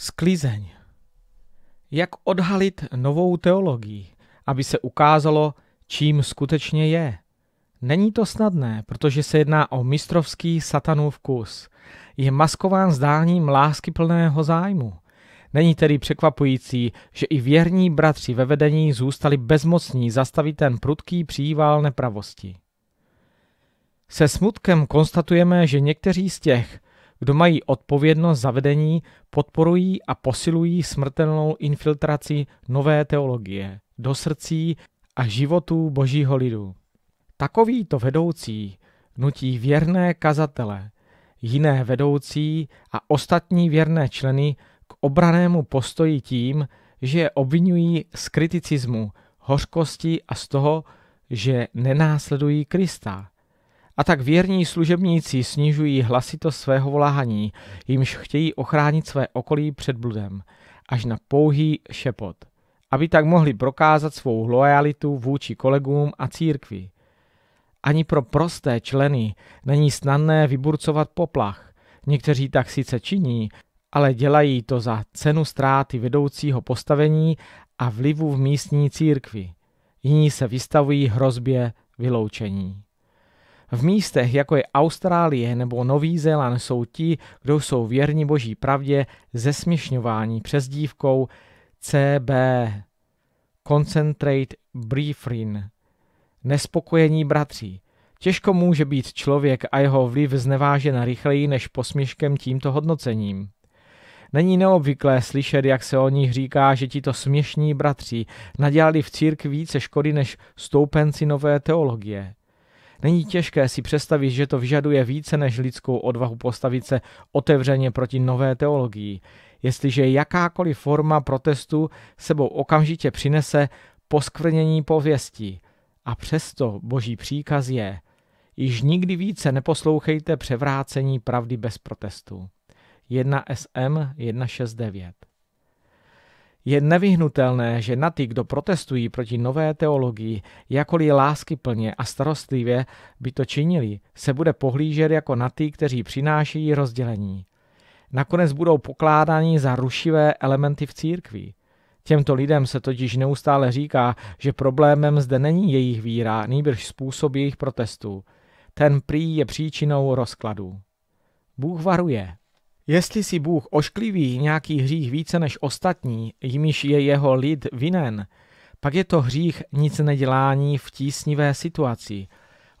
Sklizeň. Jak odhalit novou teologii, aby se ukázalo, čím skutečně je? Není to snadné, protože se jedná o mistrovský satanův kus. Je maskován zdáním plného zájmu. Není tedy překvapující, že i věrní bratři ve vedení zůstali bezmocní zastavit ten prudký příval nepravosti. Se smutkem konstatujeme, že někteří z těch, kdo mají odpovědnost za vedení, podporují a posilují smrtelnou infiltraci nové teologie do srdcí a životů božího lidu. Takovýto vedoucí nutí věrné kazatele, jiné vedoucí a ostatní věrné členy k obranému postoji tím, že je obvinují z kriticismu, hořkosti a z toho, že nenásledují Krista – a tak věrní služebníci snižují hlasitost svého volání, jimž chtějí ochránit své okolí před bludem, až na pouhý šepot, aby tak mohli prokázat svou lojalitu vůči kolegům a církvi. Ani pro prosté členy není snadné vyburcovat poplach. Někteří tak sice činí, ale dělají to za cenu ztráty vedoucího postavení a vlivu v místní církvi. Jiní se vystavují hrozbě vyloučení. V místech, jako je Austrálie nebo Nový Zéland, jsou ti, kdo jsou věrní boží pravdě, zesměšňování přes dívkou CB, Concentrate Briefrin, nespokojení bratří. Těžko může být člověk a jeho vliv znevážen rychleji než posměškem tímto hodnocením. Není neobvyklé slyšet, jak se o nich říká, že tito směšní bratři nadělali v církvi více škody než stoupenci nové teologie – Není těžké si představit, že to vyžaduje více než lidskou odvahu postavit se otevřeně proti nové teologii. Jestliže jakákoliv forma protestu sebou okamžitě přinese poskvrnění pověstí. A přesto boží příkaz je, již nikdy více neposlouchejte převrácení pravdy bez protestu. 1 SM 169 je nevyhnutelné, že na ty, kdo protestují proti nové teologii, jakoli láskyplně a starostlivě by to činili, se bude pohlížet jako na ty, kteří přinášejí rozdělení. Nakonec budou pokládáni za rušivé elementy v církvi. Těmto lidem se totiž neustále říká, že problémem zde není jejich víra, nýbrž způsob jejich protestů. Ten prý je příčinou rozkladu. Bůh varuje. Jestli si Bůh oškliví nějaký hřích více než ostatní, jimiž je jeho lid vinen, pak je to hřích nic nedělání v tísnivé situaci.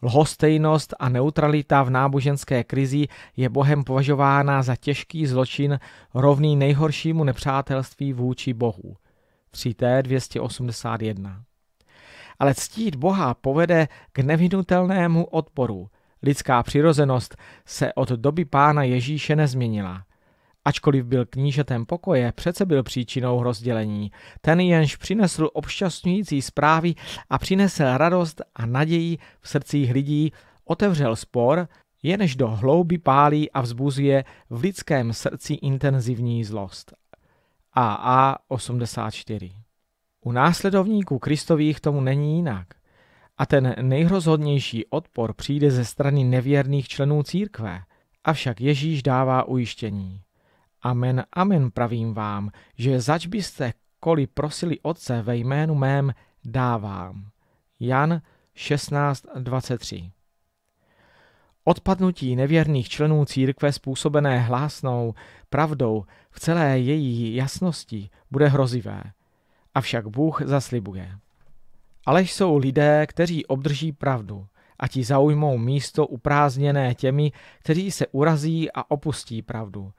Lhostejnost a neutralita v náboženské krizi je Bohem považována za těžký zločin rovný nejhoršímu nepřátelství vůči Bohu. 3T 281. Ale ctít Boha povede k nevinutelnému odporu – Lidská přirozenost se od doby pána Ježíše nezměnila. Ačkoliv byl knížetem pokoje, přece byl příčinou rozdělení. Ten jenž přinesl obšťastňující zprávy a přinesl radost a naději v srdcích lidí, otevřel spor, jenž do hlouby pálí a vzbuzuje v lidském srdci intenzivní zlost. AA 84 U následovníků Kristových tomu není jinak. A ten nejrozhodnější odpor přijde ze strany nevěrných členů církve. Avšak Ježíš dává ujištění. Amen, amen pravím vám, že zač byste koli prosili Otce ve jménu mém, dávám. Jan 16.23 Odpadnutí nevěrných členů církve způsobené hlásnou pravdou v celé její jasnosti bude hrozivé. Avšak Bůh zaslibuje ale jsou lidé, kteří obdrží pravdu a ti zaujmou místo uprázněné těmi, kteří se urazí a opustí pravdu.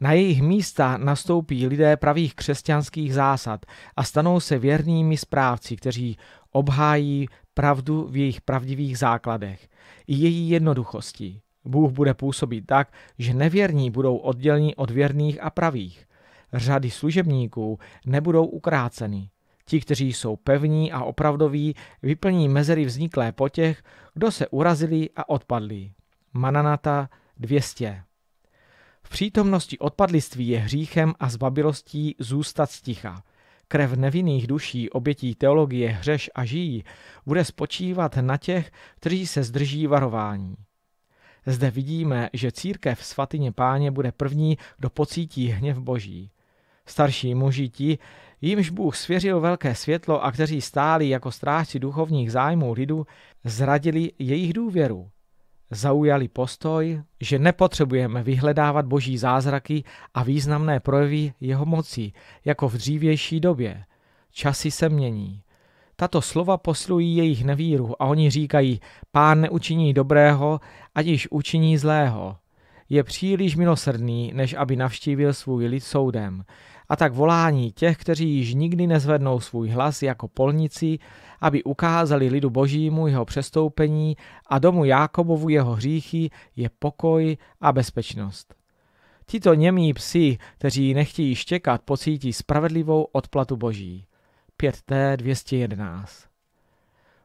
Na jejich místa nastoupí lidé pravých křesťanských zásad a stanou se věrnými správci, kteří obhájí pravdu v jejich pravdivých základech i její jednoduchosti. Bůh bude působit tak, že nevěrní budou odděleni od věrných a pravých. Řady služebníků nebudou ukráceny. Ti, kteří jsou pevní a opravdoví, vyplní mezery vzniklé po těch, kdo se urazili a odpadli. Mananata 200 V přítomnosti odpadlictví je hříchem a zbabilostí zůstat sticha. Krev nevinných duší, obětí teologie, hřeš a žijí, bude spočívat na těch, kteří se zdrží varování. Zde vidíme, že církev svatyně páně bude první, kdo pocítí hněv boží. Starší muži ti, jimž Bůh svěřil velké světlo a kteří stáli jako strážci duchovních zájmů lidu, zradili jejich důvěru. Zaujali postoj, že nepotřebujeme vyhledávat boží zázraky a významné projevy jeho moci, jako v dřívější době. Časy se mění. Tato slova poslují jejich nevíru a oni říkají, pán neučiní dobrého, ať již učiní zlého. Je příliš milosrdný, než aby navštívil svůj lid soudem a tak volání těch, kteří již nikdy nezvednou svůj hlas jako polnici, aby ukázali lidu božímu jeho přestoupení a domu Jákobovu jeho hříchy, je pokoj a bezpečnost. Tito němí psi, kteří nechtějí štěkat, pocítí spravedlivou odplatu boží. 5T 211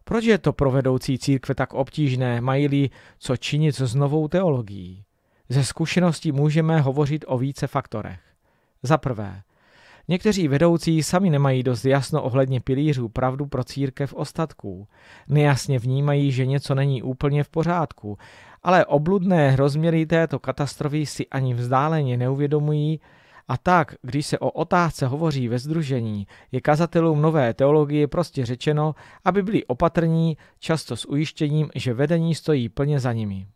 Proč je to pro vedoucí církve tak obtížné, mají-li co činit s novou teologií? Ze zkušeností můžeme hovořit o více faktorech. Za prvé, Někteří vedoucí sami nemají dost jasno ohledně pilířů pravdu pro církev ostatků. Nejasně vnímají, že něco není úplně v pořádku, ale obludné rozměry této katastrofy si ani vzdáleně neuvědomují, a tak, když se o otázce hovoří ve združení, je kazatelům nové teologie prostě řečeno, aby byli opatrní, často s ujištěním, že vedení stojí plně za nimi.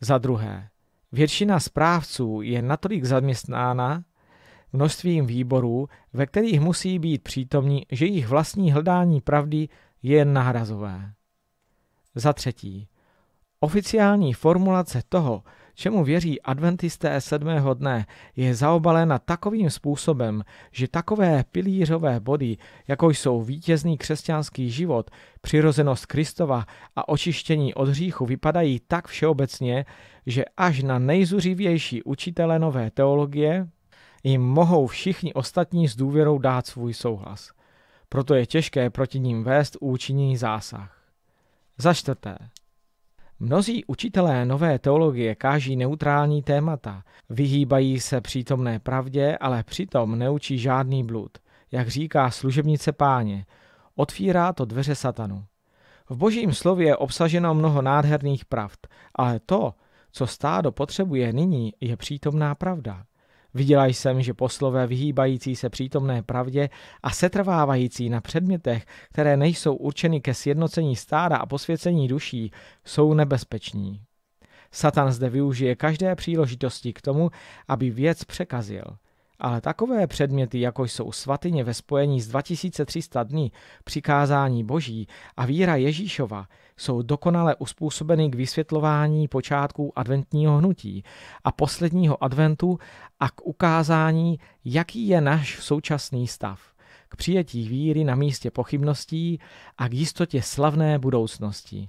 Za druhé, většina správců je natolik zaměstnána, množstvím výborů, ve kterých musí být přítomní, že jejich vlastní hledání pravdy je jen nahrazové. Za třetí, oficiální formulace toho, čemu věří adventisté sedmého dne, je zaobalena takovým způsobem, že takové pilířové body, jako jsou vítězný křesťanský život, přirozenost Kristova a očištění od hříchu, vypadají tak všeobecně, že až na nejzuřivější učitele nové teologie, jim mohou všichni ostatní s důvěrou dát svůj souhlas. Proto je těžké proti ním vést účinný zásah. Za čtvrté. Mnozí učitelé nové teologie káží neutrální témata, vyhýbají se přítomné pravdě, ale přitom neučí žádný blud. Jak říká služebnice páně, otvírá to dveře satanu. V božím slově je obsaženo mnoho nádherných pravd, ale to, co stádo potřebuje nyní, je přítomná pravda. Viděla jsem, že poslové vyhýbající se přítomné pravdě a setrvávající na předmětech, které nejsou určeny ke sjednocení stáda a posvěcení duší, jsou nebezpeční. Satan zde využije každé příležitosti k tomu, aby věc překazil – ale takové předměty, jako jsou svatyně ve spojení s 2300 dní, přikázání boží a víra Ježíšova, jsou dokonale uspůsobeny k vysvětlování počátků adventního hnutí a posledního adventu a k ukázání, jaký je náš současný stav, k přijetí víry na místě pochybností a k jistotě slavné budoucnosti.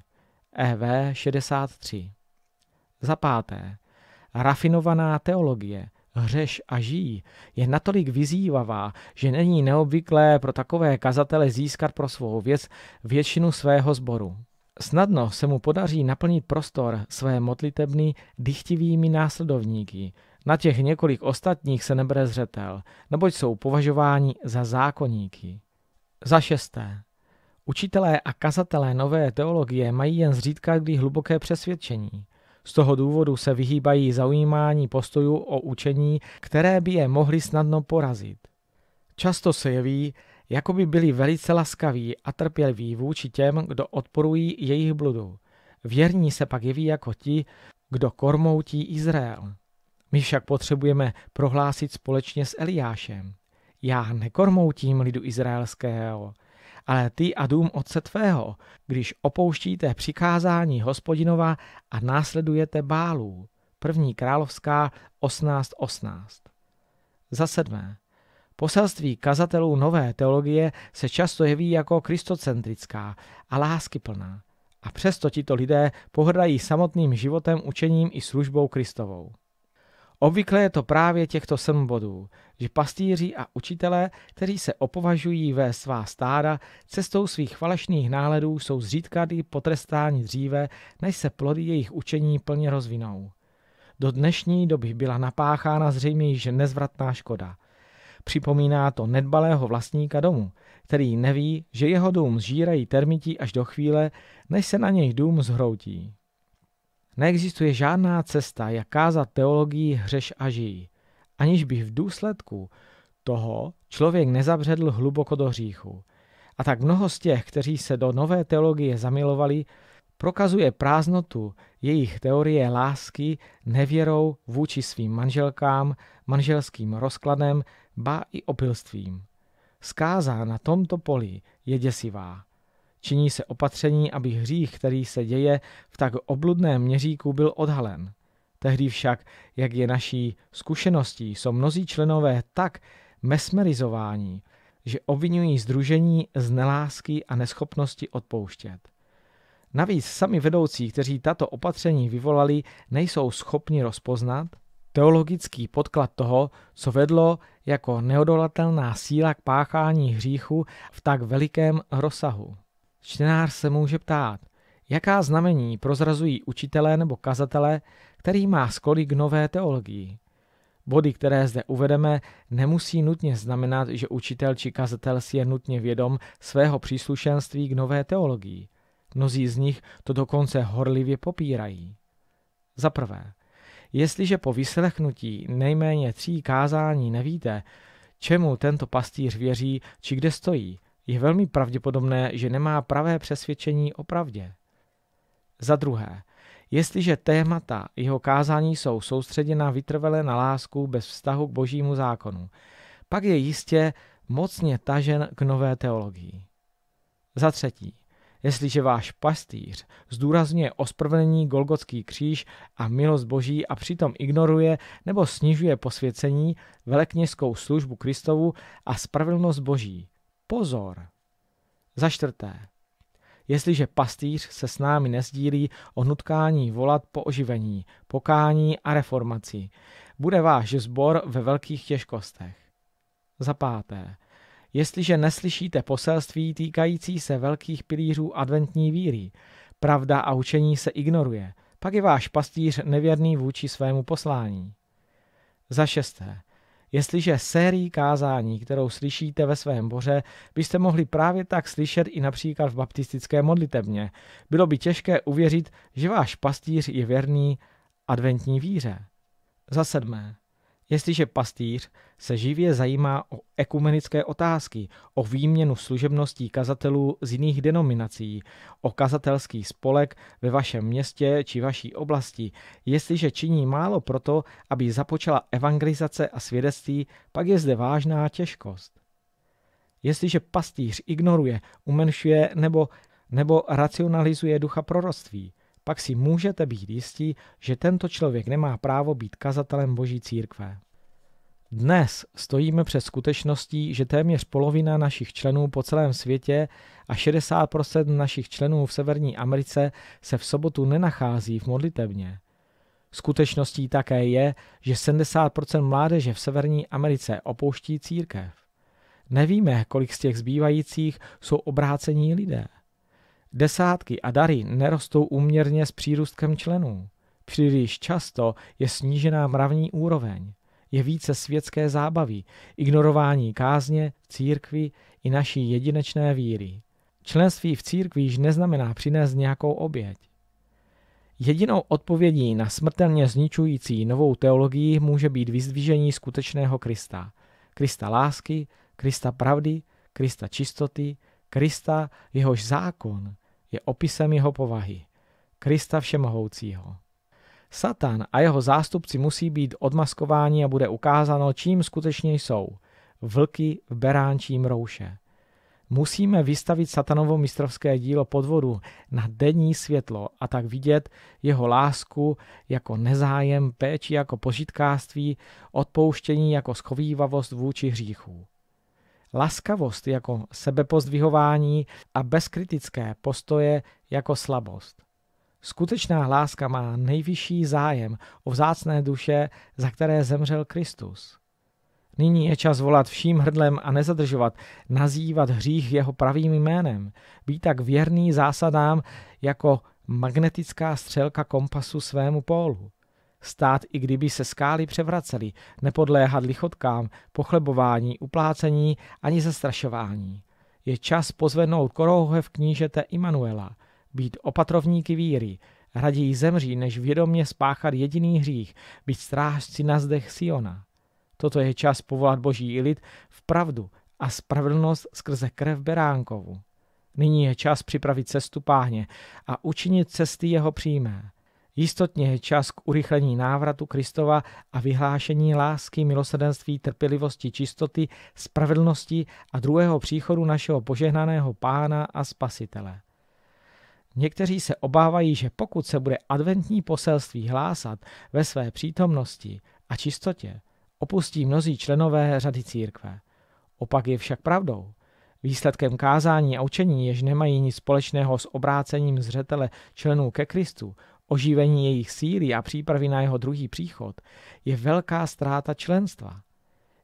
EV 63 Za páté, rafinovaná teologie, hřeš a žij, je natolik vyzývavá, že není neobvyklé pro takové kazatele získat pro svou věc většinu svého sboru. Snadno se mu podaří naplnit prostor své modlitebny dychtivými následovníky. Na těch několik ostatních se nebere zřetel, neboť jsou považováni za zákonníky. Za šesté. Učitelé a kazatelé nové teologie mají jen zřídka kdy hluboké přesvědčení. Z toho důvodu se vyhýbají zaujímání postojů o učení, které by je mohly snadno porazit. Často se jeví, jako by byli velice laskaví a trpěliví vůči těm, kdo odporují jejich bludu. Věrní se pak jeví jako ti, kdo kormoutí Izrael. My však potřebujeme prohlásit společně s Eliášem. Já nekormoutím lidu izraelského, ale ty a dům otce tvého, když opouštíte přikázání hospodinova a následujete bálů. První královská 18.18. 18. Za sedmé. Poselství kazatelů nové teologie se často jeví jako kristocentrická a láskyplná. A přesto tito lidé pohrdají samotným životem, učením i službou Kristovou. Obvykle je to právě těchto sedm bodů, že pastýři a učitelé, kteří se opovažují ve svá stáda, cestou svých falešných náledů jsou zřídkady potrestáni dříve, než se plody jejich učení plně rozvinou. Do dnešní doby byla napáchána zřejmě již nezvratná škoda. Připomíná to nedbalého vlastníka domu, který neví, že jeho dům zžírají termití až do chvíle, než se na něj dům zhroutí. Neexistuje žádná cesta, jak kázat teologii hřeš a žij, aniž by v důsledku toho člověk nezabředl hluboko do hříchu. A tak mnoho z těch, kteří se do nové teologie zamilovali, prokazuje prázdnotu jejich teorie lásky nevěrou vůči svým manželkám, manželským rozkladem, ba i opilstvím. Skázá na tomto poli je děsivá. Činí se opatření, aby hřích, který se děje, v tak obludném měříku byl odhalen. Tehdy však, jak je naší zkušeností, jsou mnozí členové tak mesmerizováni, že obvinují združení z nelásky a neschopnosti odpouštět. Navíc sami vedoucí, kteří tato opatření vyvolali, nejsou schopni rozpoznat teologický podklad toho, co vedlo jako neodolatelná síla k páchání hříchu v tak velikém rozsahu. Čtenář se může ptát, jaká znamení prozrazují učitelé nebo kazatele, který má sklony k nové teologii. Body, které zde uvedeme, nemusí nutně znamenat, že učitel či kazatel si je nutně vědom svého příslušenství k nové teologii. Mnozí z nich to dokonce horlivě popírají. Za prvé, jestliže po vyslechnutí nejméně tří kázání nevíte, čemu tento pastýř věří či kde stojí, je velmi pravděpodobné, že nemá pravé přesvědčení o pravdě. Za druhé, jestliže témata jeho kázání jsou soustředěna vytrvele na lásku bez vztahu k božímu zákonu, pak je jistě mocně tažen k nové teologii. Za třetí, jestliže váš pastýř zdůrazňuje ospravedlnění Golgotský kříž a milost Boží a přitom ignoruje nebo snižuje posvěcení, velekněskou službu Kristovu a spravedlnost Boží, Pozor! Za čtvrté. Jestliže pastýř se s námi nezdílí o nutkání volat po oživení, pokání a reformaci, bude váš zbor ve velkých těžkostech. Za páté. Jestliže neslyšíte poselství týkající se velkých pilířů adventní víry, pravda a učení se ignoruje, pak je váš pastýř nevěrný vůči svému poslání. Za šesté jestliže sérii kázání, kterou slyšíte ve svém boře, byste mohli právě tak slyšet i například v baptistické modlitevně. Bylo by těžké uvěřit, že váš pastýř je věrný adventní víře. Za sedmé. Jestliže pastýř se živě zajímá o ekumenické otázky, o výměnu služebností kazatelů z jiných denominací, o kazatelský spolek ve vašem městě či vaší oblasti, jestliže činí málo proto, aby započala evangelizace a svědectví, pak je zde vážná těžkost. Jestliže pastýř ignoruje, umenšuje nebo, nebo racionalizuje ducha proroctví, pak si můžete být jistí, že tento člověk nemá právo být kazatelem Boží církve. Dnes stojíme před skutečností, že téměř polovina našich členů po celém světě a 60% našich členů v Severní Americe se v sobotu nenachází v modlitevně. Skutečností také je, že 70% mládeže v Severní Americe opouští církev. Nevíme, kolik z těch zbývajících jsou obrácení lidé. Desátky a dary nerostou úměrně s přírůstkem členů. Příliš často je snížená mravní úroveň. Je více světské zábavy, ignorování kázně, církvy i naší jedinečné víry. Členství v církvi již neznamená přinést nějakou oběť. Jedinou odpovědí na smrtelně zničující novou teologii může být vyzdvižení skutečného Krista. Krista lásky, Krista pravdy, Krista čistoty, Krista, jehož zákon je opisem jeho povahy, Krista Všemohoucího. Satan a jeho zástupci musí být odmaskováni a bude ukázáno, čím skutečně jsou – vlky v beránčím rouše. Musíme vystavit satanovo mistrovské dílo podvodu na denní světlo a tak vidět jeho lásku jako nezájem, péči jako požitkáství, odpouštění jako schovývavost vůči hříchů laskavost jako sebepozdvihování a bezkritické postoje jako slabost. Skutečná láska má nejvyšší zájem o vzácné duše, za které zemřel Kristus. Nyní je čas volat vším hrdlem a nezadržovat, nazývat hřích jeho pravým jménem, být tak věrný zásadám jako magnetická střelka kompasu svému pólu. Stát, i kdyby se skály převracely, nepodléhat lichotkám, pochlebování, uplácení ani zastrašování. Je čas pozvednout korouhev knížete Immanuela, být opatrovníky víry, raději zemří, než vědomě spáchat jediný hřích, být strážci na zdech Siona. Toto je čas povolat boží lid v pravdu a spravedlnost skrze krev Beránkovu. Nyní je čas připravit cestu páně a učinit cesty jeho přímé. Jistotně je čas k urychlení návratu Kristova a vyhlášení lásky, milosrdenství, trpělivosti, čistoty, spravedlnosti a druhého příchodu našeho požehnaného pána a spasitele. Někteří se obávají, že pokud se bude adventní poselství hlásat ve své přítomnosti a čistotě, opustí mnozí členové řady církve. Opak je však pravdou. Výsledkem kázání a učení, jež nemají nic společného s obrácením zřetele členů ke Kristu, oživení jejich síly a přípravy na jeho druhý příchod, je velká ztráta členstva.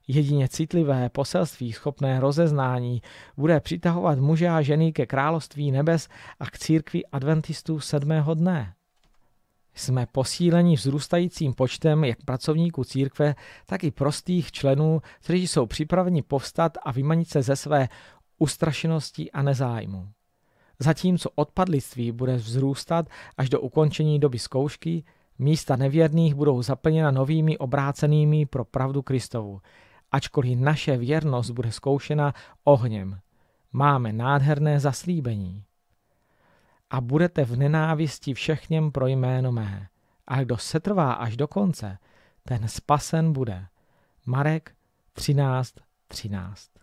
Jedině citlivé poselství schopné rozeznání bude přitahovat muže a ženy ke království nebes a k církvi adventistů sedmého dne. Jsme posíleni vzrůstajícím počtem jak pracovníků církve, tak i prostých členů, kteří jsou připraveni povstat a vymanit se ze své ustrašenosti a nezájmu zatímco odpadlictví bude vzrůstat až do ukončení doby zkoušky, místa nevěrných budou zaplněna novými obrácenými pro pravdu Kristovu, ačkoliv naše věrnost bude zkoušena ohněm. Máme nádherné zaslíbení. A budete v nenávisti všechněm pro jméno mé. A kdo setrvá až do konce, ten spasen bude. Marek 13.13 13.